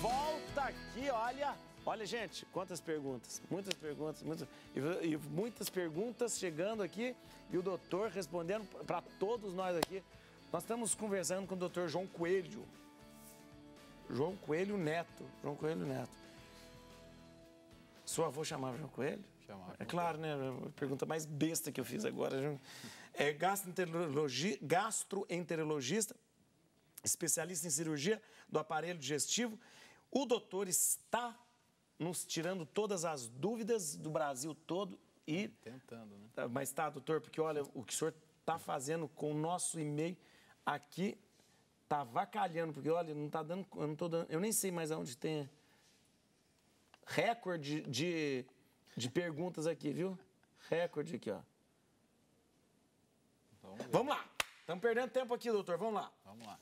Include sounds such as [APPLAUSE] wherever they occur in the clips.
volta aqui, olha. Olha, gente, quantas perguntas, muitas perguntas, muitas, e, e muitas perguntas chegando aqui e o doutor respondendo para todos nós aqui. Nós estamos conversando com o doutor João Coelho. João Coelho Neto. João Coelho Neto. Sua avó chamava João Coelho? Chamava. É claro, né? A pergunta mais besta que eu fiz agora. É gastroenterologi... gastroenterologista, especialista em cirurgia do aparelho digestivo o doutor está nos tirando todas as dúvidas do Brasil todo e. Tá tentando, né? Tá, mas tá, doutor, porque olha, o que o senhor está fazendo com o nosso e-mail aqui está vacalhando, porque olha, não está dando. Eu dando. Eu nem sei mais aonde tem recorde de, de perguntas aqui, viu? Recorde aqui, ó. Vamos, Vamos lá! Estamos perdendo tempo aqui, doutor. Vamos lá. Vamos lá.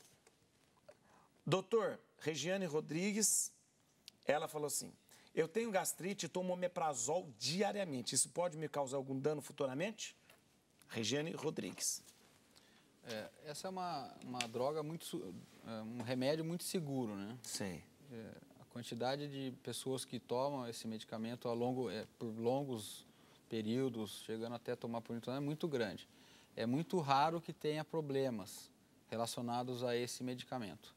Doutor, Regiane Rodrigues, ela falou assim: Eu tenho gastrite e tomo omeprazol diariamente. Isso pode me causar algum dano futuramente? Regiane Rodrigues. É, essa é uma, uma droga muito. É, um remédio muito seguro, né? Sim. É, a quantidade de pessoas que tomam esse medicamento ao longo, é, por longos períodos, chegando até tomar por um então, é muito grande. É muito raro que tenha problemas relacionados a esse medicamento.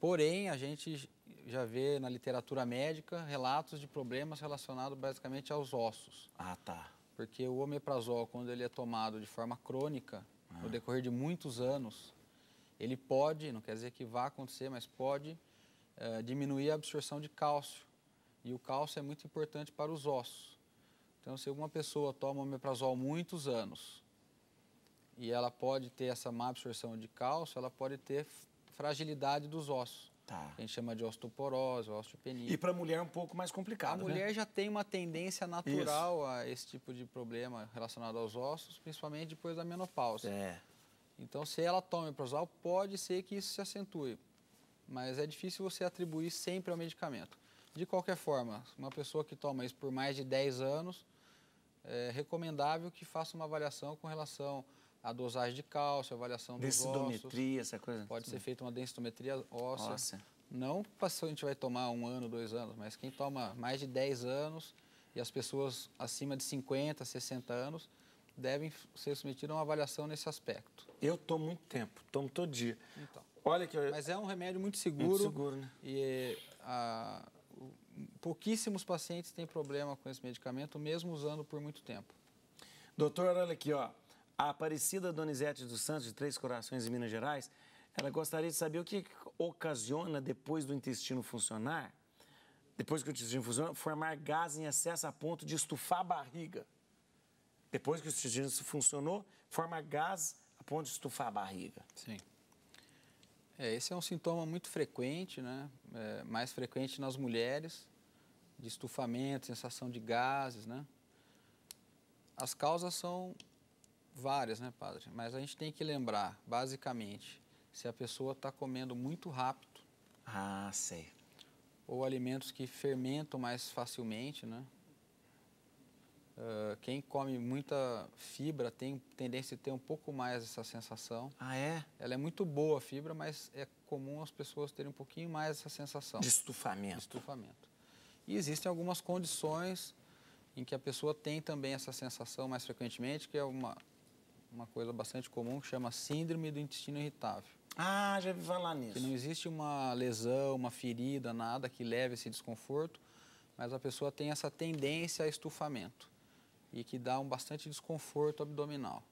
Porém, a gente já vê na literatura médica relatos de problemas relacionados basicamente aos ossos. Ah, tá. Porque o omeprazol, quando ele é tomado de forma crônica, ah. no decorrer de muitos anos, ele pode, não quer dizer que vá acontecer, mas pode eh, diminuir a absorção de cálcio. E o cálcio é muito importante para os ossos. Então, se uma pessoa toma omeprazol muitos anos e ela pode ter essa má absorção de cálcio, ela pode ter fragilidade dos ossos. Tá. A gente chama de osteoporose, osteopenia. E para a mulher é um pouco mais complicado. A né? mulher já tem uma tendência natural Isso. a esse tipo de problema relacionado aos ossos, principalmente depois da menopausa. É. Então, se ela toma iprosal, pode ser que isso se acentue, mas é difícil você atribuir sempre ao medicamento. De qualquer forma, uma pessoa que toma isso por mais de 10 anos, é recomendável que faça uma avaliação com relação a dosagem de cálcio, a avaliação dos Densidometria, essa coisa? Pode ser feita uma densitometria óssea. óssea. Não o paciente vai tomar um ano, dois anos, mas quem toma mais de 10 anos e as pessoas acima de 50, 60 anos devem ser submetidas a uma avaliação nesse aspecto. Eu tomo muito tempo, tomo todo dia. Então, Olha que Mas é um remédio muito seguro. Muito seguro, né? E a, ah, pouquíssimos pacientes têm problema com esse medicamento, mesmo usando por muito tempo. Doutor, olha aqui, ó. A Aparecida Donizete dos Santos, de Três Corações, em Minas Gerais, ela gostaria de saber o que ocasiona, depois do intestino funcionar, depois que o intestino funciona, formar gás em excesso a ponto de estufar a barriga. Depois que o intestino funcionou, forma gás a ponto de estufar a barriga. Sim. É, esse é um sintoma muito frequente, né? É, mais frequente nas mulheres, de estufamento, sensação de gases, né? As causas são Várias, né, padre? Mas a gente tem que lembrar, basicamente, se a pessoa está comendo muito rápido. Ah, sei. Ou alimentos que fermentam mais facilmente, né? Uh, quem come muita fibra tem tendência a ter um pouco mais essa sensação. Ah, é? Ela é muito boa a fibra, mas é comum as pessoas terem um pouquinho mais essa sensação. De estufamento. De estufamento. E existem algumas condições em que a pessoa tem também essa sensação mais frequentemente, que é uma uma coisa bastante comum que chama síndrome do intestino irritável. Ah, já vi falar nisso. Que não existe uma lesão, uma ferida, nada que leve esse desconforto, mas a pessoa tem essa tendência a estufamento e que dá um bastante desconforto abdominal.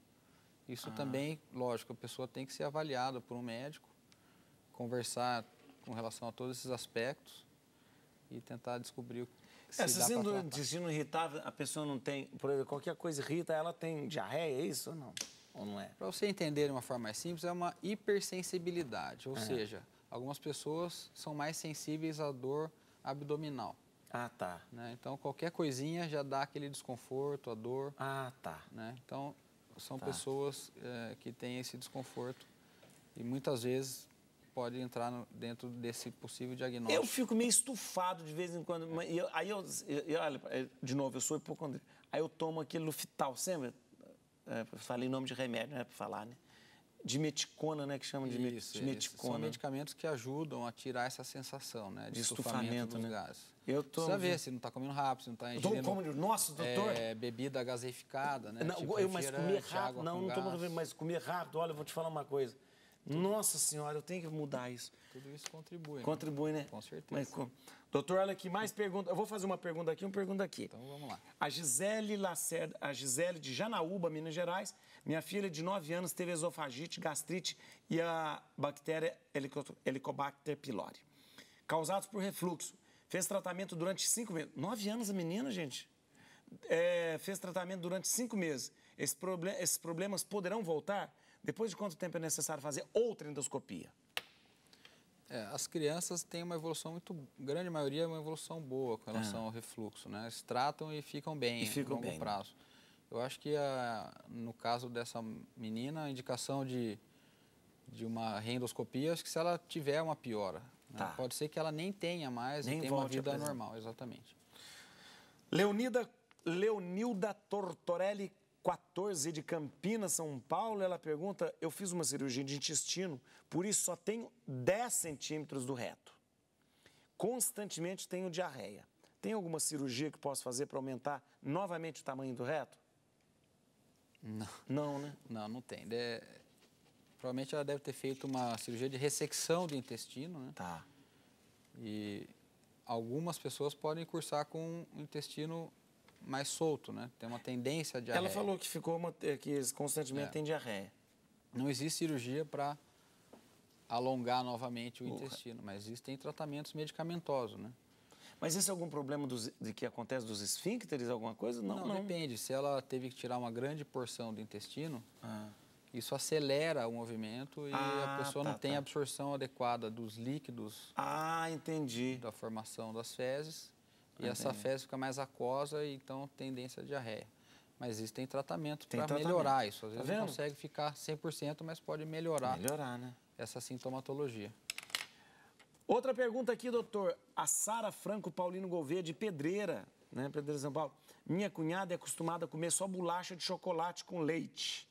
Isso ah. também, lógico, a pessoa tem que ser avaliada por um médico, conversar com relação a todos esses aspectos e tentar descobrir o que se é, se do intestino irritável, a pessoa não tem, por exemplo, qualquer coisa irrita, ela tem diarreia, é isso ou não? ou não é? Para você entender de uma forma mais simples, é uma hipersensibilidade, ou é. seja, algumas pessoas são mais sensíveis à dor abdominal. Ah, tá. Né? Então, qualquer coisinha já dá aquele desconforto, a dor. Ah, tá. Né? Então, são tá. pessoas é, que têm esse desconforto e muitas vezes pode entrar no, dentro desse possível diagnóstico. Eu fico meio estufado de vez em quando. É. Eu, aí eu, eu, eu, é, de novo, eu sou hipocondríaco. Aí eu tomo aquele Luftal, sempre é, falei em nome de remédio, não é para falar, né? Dimeticona, né? Que chamam de isso, é, dimeticona. São medicamentos que ajudam a tirar essa sensação, né? De, de estufamento, estufamento né? gases. Eu tô... Precisa ver se não está comendo rápido, se não está ingerindo... Como... Nossa, doutor! É, bebida gaseificada, né? Não, tipo, eu, mas comer rápido... Não, não estou mas comer rápido... Olha, eu vou te falar uma coisa. Nossa senhora, eu tenho que mudar isso. Tudo isso contribui. Né? Contribui, né? né? Com certeza. Mas, com... Doutor, olha aqui, mais pergunta. Eu vou fazer uma pergunta aqui, uma pergunta aqui. Então vamos lá. A Gisele Lacerda, a Gisele de Janaúba, Minas Gerais. Minha filha de 9 anos teve esofagite, gastrite e a bactéria Helicobacter pylori, causados por refluxo. Fez tratamento durante cinco meses. Nove anos a menina, gente? É, fez tratamento durante cinco meses. Esse proble esses problemas poderão voltar? Depois de quanto tempo é necessário fazer outra endoscopia? É, as crianças têm uma evolução muito grande, a maioria é uma evolução boa com relação ah. ao refluxo, né? Eles tratam e ficam bem e ficam longo bem. prazo. Eu acho que a, no caso dessa menina, a indicação de, de uma reendoscopia, acho que se ela tiver uma piora, né? Tá. pode ser que ela nem tenha mais nem e tenha uma vida normal, exatamente. Leonida, Leonilda Tortorelli 14 de Campinas, São Paulo, ela pergunta: Eu fiz uma cirurgia de intestino, por isso só tenho 10 centímetros do reto. Constantemente tenho diarreia. Tem alguma cirurgia que posso fazer para aumentar novamente o tamanho do reto? Não. Não, né? Não, não tem. De... Provavelmente ela deve ter feito uma cirurgia de ressecção do intestino, né? Tá. E algumas pessoas podem cursar com o intestino mais solto, né? Tem uma tendência a diarreia. Ela falou que ficou uma, eh, que constantemente é. tem diarreia. Não existe cirurgia para alongar novamente o Porra. intestino, mas existem tratamentos medicamentosos, né? Mas esse é algum problema dos, de que acontece dos esfíncteres, alguma coisa? Não, não, não. depende. Se ela teve que tirar uma grande porção do intestino, ah. isso acelera o movimento e ah, a pessoa tá, não tem tá. absorção adequada dos líquidos. Ah, entendi. Da formação das fezes e ah, essa fezes fica mais aquosa e então tendência à diarreia. Mas existem tratamento para melhorar isso. Às tá vezes não consegue ficar 100%, mas pode melhorar, melhorar né? essa sintomatologia. Outra pergunta aqui, doutor. A Sara Franco Paulino Gouveia, de Pedreira, né? Pedreira São Paulo. Minha cunhada é acostumada a comer só bolacha de chocolate com leite.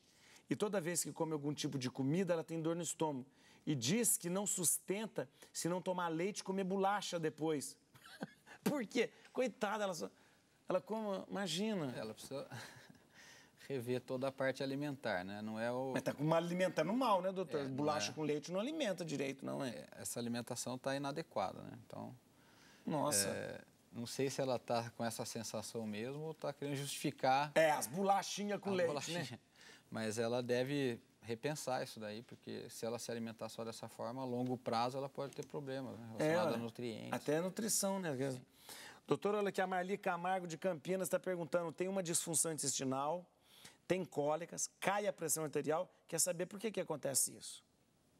E toda vez que come algum tipo de comida, ela tem dor no estômago. E diz que não sustenta se não tomar leite e comer bolacha depois. Por quê? Coitada, ela, só, ela como. Imagina. Ela precisa [LAUGHS] rever toda a parte alimentar, né? Não é o. Mas tá alimentando mal, né, doutor? É, Bolacha é... com leite não alimenta direito, não né? é? Essa alimentação está inadequada, né? Então. Nossa. É... Não sei se ela está com essa sensação mesmo ou está querendo justificar. É, as bolachinhas com leite. Bolachinha. Né? Mas ela deve repensar isso daí, porque se ela se alimentar só dessa forma, a longo prazo ela pode ter problemas né, relacionados é, a nutrientes. Até a nutrição, né? Sim. Doutora, olha aqui, a Marli Camargo de Campinas está perguntando, tem uma disfunção intestinal, tem cólicas, cai a pressão arterial, quer saber por que, que acontece isso?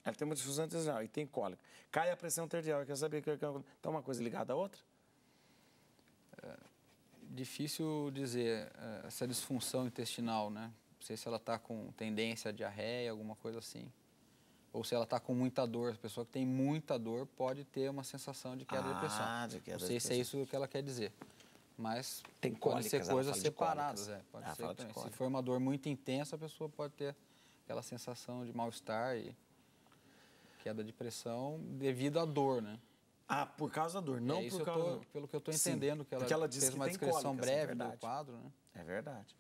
Ela tem uma disfunção intestinal e tem cólica. Cai a pressão arterial, quer saber que está uma coisa ligada à outra? É, difícil dizer é, essa disfunção intestinal, né? Não sei se ela está com tendência a diarreia, alguma coisa assim. Ou se ela está com muita dor. A pessoa que tem muita dor pode ter uma sensação de queda ah, de pressão. De queda não sei se é isso que ela quer dizer. Mas tem pode ser coisas separadas. É, pode ser também. Se for uma dor muito intensa, a pessoa pode ter aquela sensação de mal-estar e queda de pressão devido à dor, né? Ah, por causa da dor, é não é, por causa. Tô, pelo que eu estou entendendo, Sim, que ela, ela fez uma descrição breve é do quadro, né? É verdade.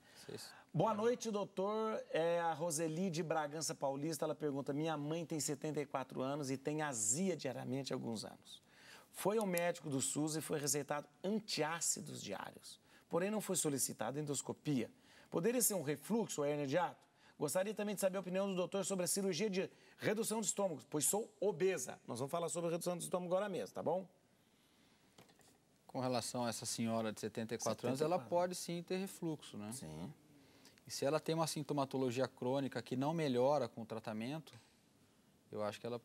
Boa é. noite, doutor. É a Roseli de Bragança Paulista. Ela pergunta: Minha mãe tem 74 anos e tem azia diariamente há alguns anos. Foi ao médico do SUS e foi receitado antiácidos diários. Porém, não foi solicitada endoscopia. Poderia ser um refluxo ou hernia de ato? Gostaria também de saber a opinião do doutor sobre a cirurgia de Redução de estômago, pois sou obesa. Nós vamos falar sobre redução de estômago agora mesmo, tá bom? Com relação a essa senhora de 74, 74. anos, ela pode sim ter refluxo, né? Sim. E se ela tem uma sintomatologia crônica que não melhora com o tratamento, eu acho que ela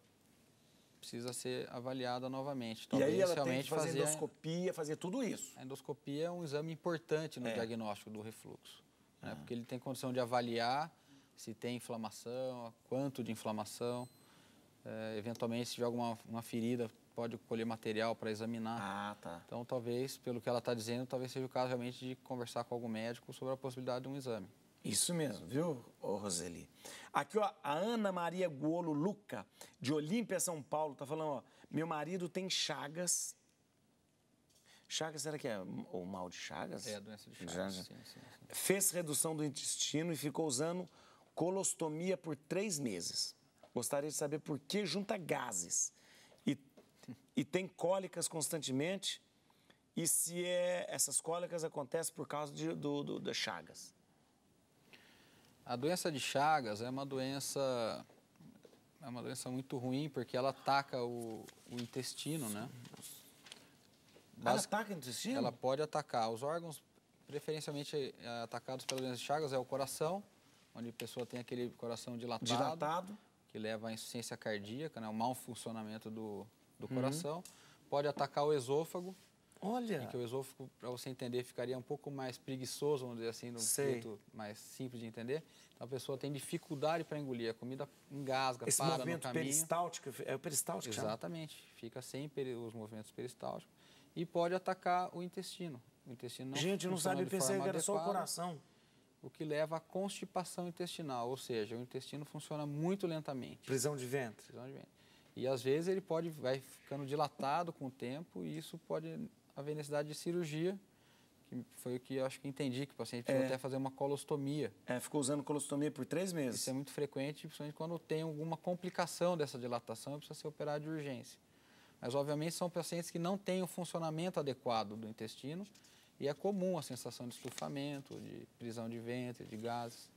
precisa ser avaliada novamente. Talvez e aí ela realmente tem que fazer, fazer endoscopia, fazer tudo isso. A endoscopia é um exame importante no é. diagnóstico do refluxo, né? É. porque ele tem condição de avaliar se tem inflamação, quanto de inflamação. É, eventualmente, se tiver alguma uma ferida, pode colher material para examinar. Ah, tá. Então, talvez, pelo que ela está dizendo, talvez seja o caso realmente de conversar com algum médico sobre a possibilidade de um exame. Isso mesmo, viu, Roseli? Aqui, ó, a Ana Maria Guolo Luca, de Olímpia, São Paulo, tá falando, ó, meu marido tem chagas. Chagas, será que é o mal de chagas? É, a doença de chagas, sim, sim, sim. Fez redução do intestino e ficou usando colostomia por três meses. Gostaria de saber por que junta gases e, e tem cólicas constantemente e se é, essas cólicas acontecem por causa de, do, do, das chagas. A doença de Chagas é uma doença é uma doença muito ruim porque ela ataca o, o intestino, né? Ela ataca o intestino? Ela pode atacar os órgãos preferencialmente eh, atacados pela doença de Chagas é o coração, onde a pessoa tem aquele coração dilatado, dilatado. que leva à insuficiência cardíaca, né, o mau funcionamento do, do uhum. coração. Pode atacar o esôfago. Olha! que o esôfago, para você entender, ficaria um pouco mais preguiçoso, vamos dizer assim, no jeito mais simples de entender. Então a pessoa tem dificuldade para engolir, a comida engasga, Esse para movimento no caminho. peristáltico, é o peristáltico? Exatamente, fica sem os movimentos peristálticos. E pode atacar o intestino. O intestino não Gente, não sabe, pensar pensei que era adequada. só o coração o que leva à constipação intestinal, ou seja, o intestino funciona muito lentamente. Prisão de ventre. Prisão de ventre. E às vezes ele pode vai ficando dilatado com o tempo e isso pode haver necessidade de cirurgia, que foi o que eu acho que entendi, que o paciente precisa é. até fazer uma colostomia. É, ficou usando colostomia por três meses. Isso é muito frequente, principalmente quando tem alguma complicação dessa dilatação precisa ser operado de urgência. Mas obviamente são pacientes que não têm o funcionamento adequado do intestino e é comum a sensação de estufamento, de prisão de ventre, de gases.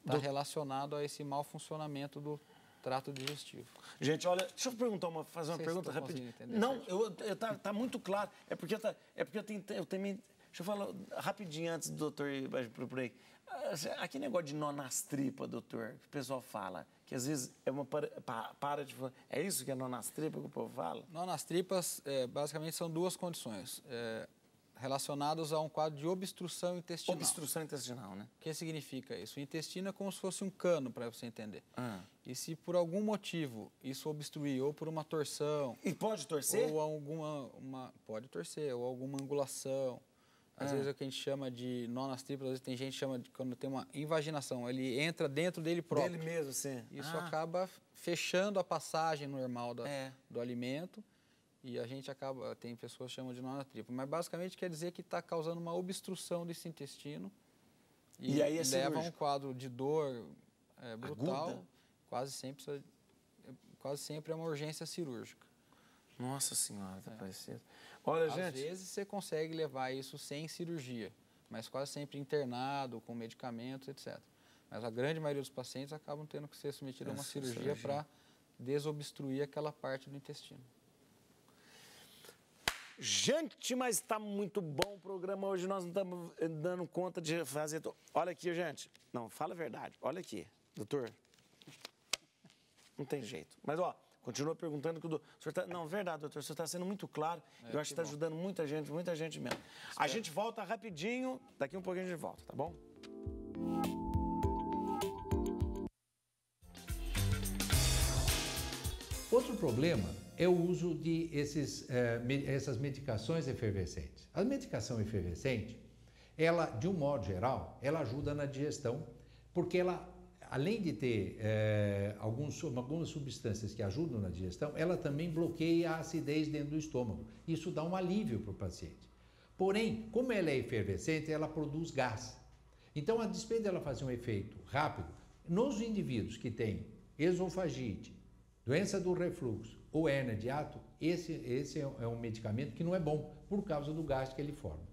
Está do... relacionado a esse mau funcionamento do trato digestivo. Gente, olha, deixa eu perguntar uma, fazer uma pergunta rapidinho. Não, está tá, muito claro. É porque, tá, é porque eu, tenho, eu tenho. Deixa eu falar rapidinho antes do doutor procurei. Assim, aquele negócio de nó nas tripas, doutor, que o pessoal fala, que às vezes é uma para, para de falar. É isso que é nó nas tripas que o povo fala? Nó nas tripas, é, basicamente, são duas condições. É, relacionados a um quadro de obstrução intestinal. Obstrução intestinal, né? O que significa isso? O intestino é como se fosse um cano, para você entender. Ah. E se por algum motivo isso obstruir, ou por uma torção... E pode torcer? Ou alguma... Uma, pode torcer, ou alguma angulação. Às ah. vezes é o que a gente chama de nó nas tripas, às vezes tem gente que chama de quando tem uma invaginação, ele entra dentro dele próprio. Dele mesmo, sim. Isso ah. acaba fechando a passagem normal da, é. do alimento e a gente acaba, tem pessoas que chamam de nó na tripa, mas basicamente quer dizer que está causando uma obstrução desse intestino e, e aí é leva a um quadro de dor é, brutal, quase sempre, quase sempre é uma urgência cirúrgica. Nossa Senhora, tá é. parecendo. Olha, Às gente... vezes você consegue levar isso sem cirurgia, mas quase sempre internado, com medicamentos, etc. Mas a grande maioria dos pacientes acabam tendo que ser submetido Essa a uma cirurgia. para desobstruir aquela parte do intestino. Gente, mas está muito bom o programa hoje. Nós não estamos eh, dando conta de fazer. To... Olha aqui, gente. Não, fala a verdade. Olha aqui, doutor. Não tem jeito. Mas, ó, continua perguntando que o, doutor senhor tá... Não, verdade, doutor. O senhor está sendo muito claro. É, eu acho que está ajudando muita gente, muita gente mesmo. A gente volta rapidinho. Daqui um pouquinho a gente volta, tá bom? Outro problema é o uso de esses, é, essas medicações efervescentes. A medicação efervescente, ela, de um modo geral, ela ajuda na digestão, porque ela, além de ter é, alguns, algumas substâncias que ajudam na digestão, ela também bloqueia a acidez dentro do estômago. Isso dá um alívio para o paciente. Porém, como ela é efervescente, ela produz gás. Então, a despeito dela fazer um efeito rápido, nos indivíduos que têm esofagite, doença do refluxo, ou hernia de ato, esse, esse é, é um medicamento que não é bom por causa do gasto que ele forma.